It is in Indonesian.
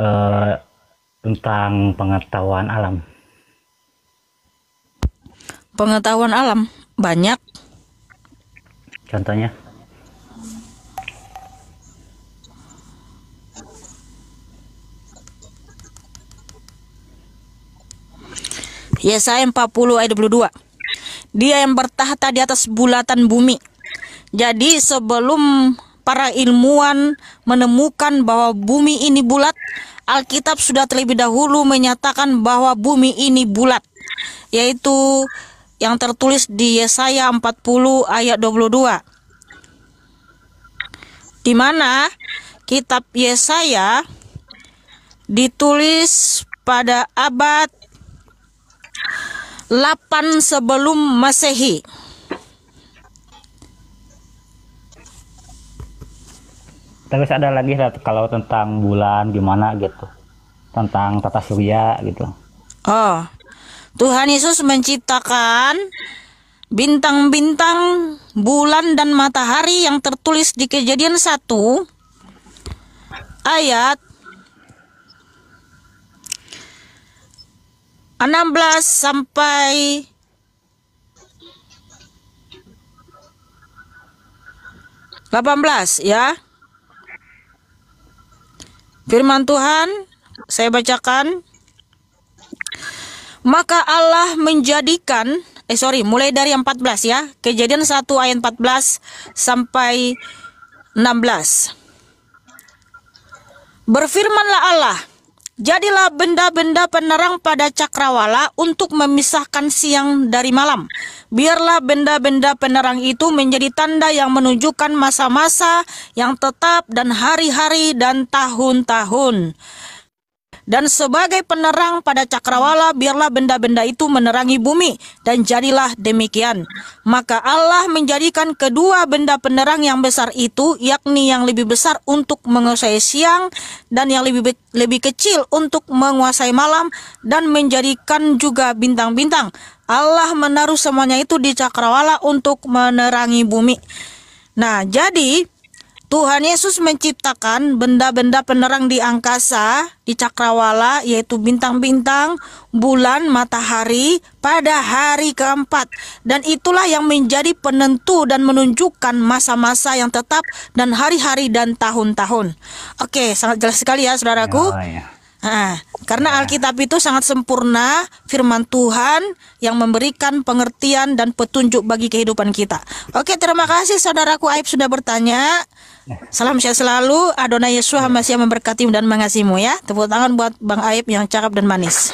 Eh, tentang pengetahuan alam. Pengetahuan alam banyak. Contohnya? Yesaya 40 ayat 22. Dia yang bertahta di atas bulatan bumi. Jadi sebelum para ilmuwan menemukan bahwa bumi ini bulat, Alkitab sudah terlebih dahulu menyatakan bahwa bumi ini bulat, yaitu yang tertulis di Yesaya 40 ayat 22. Di mana kitab Yesaya ditulis pada abad 8 sebelum Masehi. terus ada lagi kalau tentang bulan gimana gitu tentang tata surya gitu oh Tuhan Yesus menciptakan bintang-bintang bulan dan matahari yang tertulis di kejadian 1 ayat 16 sampai 18 ya. Firman Tuhan saya bacakan. Maka Allah menjadikan eh sorry mulai dari 14 ya kejadian 1 ayat 14 sampai 16 Berfirmanlah Allah Jadilah benda-benda penerang pada cakrawala untuk memisahkan siang dari malam. Biarlah benda-benda penerang itu menjadi tanda yang menunjukkan masa-masa yang tetap dan hari-hari dan tahun-tahun. Dan sebagai penerang pada cakrawala, biarlah benda-benda itu menerangi bumi, dan jadilah demikian. Maka Allah menjadikan kedua benda penerang yang besar itu, yakni yang lebih besar untuk menguasai siang, dan yang lebih, lebih kecil untuk menguasai malam, dan menjadikan juga bintang-bintang. Allah menaruh semuanya itu di cakrawala untuk menerangi bumi. Nah, jadi Tuhan Yesus menciptakan benda-benda penerang di angkasa, di cakrawala, yaitu bintang-bintang, bulan, matahari, pada hari keempat. Dan itulah yang menjadi penentu dan menunjukkan masa-masa yang tetap dan hari-hari dan tahun-tahun. Oke, sangat jelas sekali ya, saudaraku. Ya, ya. Nah, karena ya. Alkitab itu sangat sempurna, firman Tuhan yang memberikan pengertian dan petunjuk bagi kehidupan kita. Oke, terima kasih saudaraku Aib sudah bertanya. Salam sehat selalu, Adonai Yesus ya. masih memberkatimu dan mengasihimu ya. Tepuk tangan buat Bang Aib yang cakap dan manis.